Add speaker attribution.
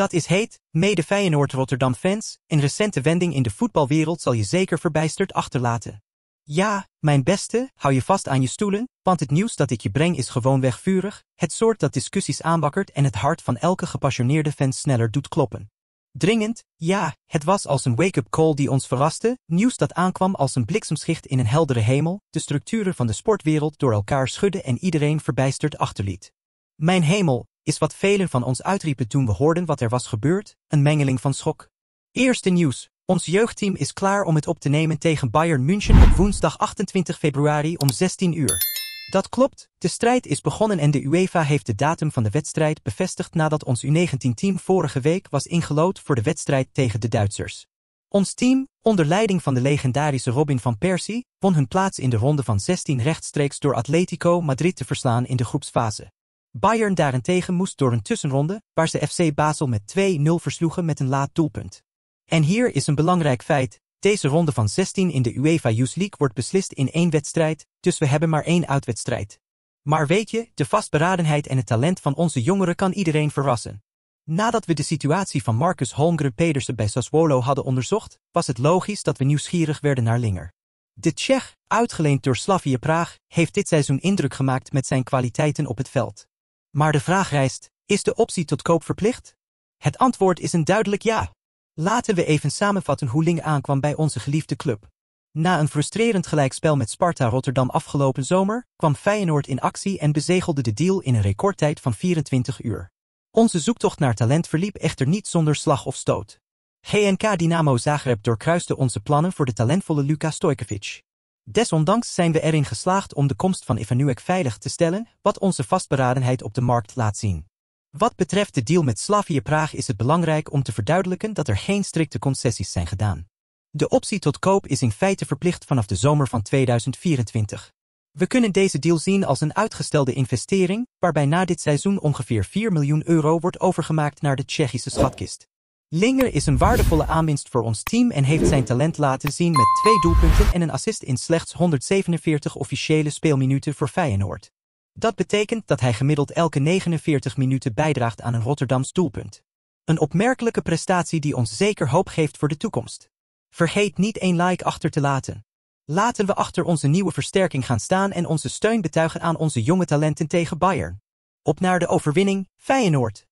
Speaker 1: Dat is heet, mede Feyenoord Rotterdam fans, een recente wending in de voetbalwereld zal je zeker verbijsterd achterlaten. Ja, mijn beste, hou je vast aan je stoelen, want het nieuws dat ik je breng is gewoonweg vurig, het soort dat discussies aanbakkert en het hart van elke gepassioneerde fan sneller doet kloppen. Dringend, ja, het was als een wake-up call die ons verraste, nieuws dat aankwam als een bliksemschicht in een heldere hemel, de structuren van de sportwereld door elkaar schudden en iedereen verbijsterd achterliet. Mijn hemel, is wat velen van ons uitriepen toen we hoorden wat er was gebeurd, een mengeling van schok. Eerste nieuws. Ons jeugdteam is klaar om het op te nemen tegen Bayern München op woensdag 28 februari om 16 uur. Dat klopt, de strijd is begonnen en de UEFA heeft de datum van de wedstrijd bevestigd nadat ons U19-team vorige week was ingelood voor de wedstrijd tegen de Duitsers. Ons team, onder leiding van de legendarische Robin van Persie, won hun plaats in de ronde van 16 rechtstreeks door Atletico Madrid te verslaan in de groepsfase. Bayern daarentegen moest door een tussenronde, waar ze FC Basel met 2-0 versloegen met een laat doelpunt. En hier is een belangrijk feit, deze ronde van 16 in de UEFA Youth League wordt beslist in één wedstrijd, dus we hebben maar één uitwedstrijd. Maar weet je, de vastberadenheid en het talent van onze jongeren kan iedereen verrassen. Nadat we de situatie van Marcus Holmgren-Pedersen bij Sassuolo hadden onderzocht, was het logisch dat we nieuwsgierig werden naar Linger. De Tsjech, uitgeleend door Slavia Praag, heeft dit seizoen indruk gemaakt met zijn kwaliteiten op het veld. Maar de vraag rijst, is de optie tot koop verplicht? Het antwoord is een duidelijk ja. Laten we even samenvatten hoe Ling aankwam bij onze geliefde club. Na een frustrerend gelijkspel met Sparta Rotterdam afgelopen zomer, kwam Feyenoord in actie en bezegelde de deal in een recordtijd van 24 uur. Onze zoektocht naar talent verliep echter niet zonder slag of stoot. GNK Dynamo Zagreb doorkruiste onze plannen voor de talentvolle Luka Stojkovic. Desondanks zijn we erin geslaagd om de komst van Ivanuek veilig te stellen, wat onze vastberadenheid op de markt laat zien. Wat betreft de deal met Slavië Praag is het belangrijk om te verduidelijken dat er geen strikte concessies zijn gedaan. De optie tot koop is in feite verplicht vanaf de zomer van 2024. We kunnen deze deal zien als een uitgestelde investering, waarbij na dit seizoen ongeveer 4 miljoen euro wordt overgemaakt naar de Tsjechische schatkist. Linger is een waardevolle aanwinst voor ons team en heeft zijn talent laten zien met twee doelpunten en een assist in slechts 147 officiële speelminuten voor Feyenoord. Dat betekent dat hij gemiddeld elke 49 minuten bijdraagt aan een Rotterdams doelpunt. Een opmerkelijke prestatie die ons zeker hoop geeft voor de toekomst. Vergeet niet een like achter te laten. Laten we achter onze nieuwe versterking gaan staan en onze steun betuigen aan onze jonge talenten tegen Bayern. Op naar de overwinning, Feyenoord!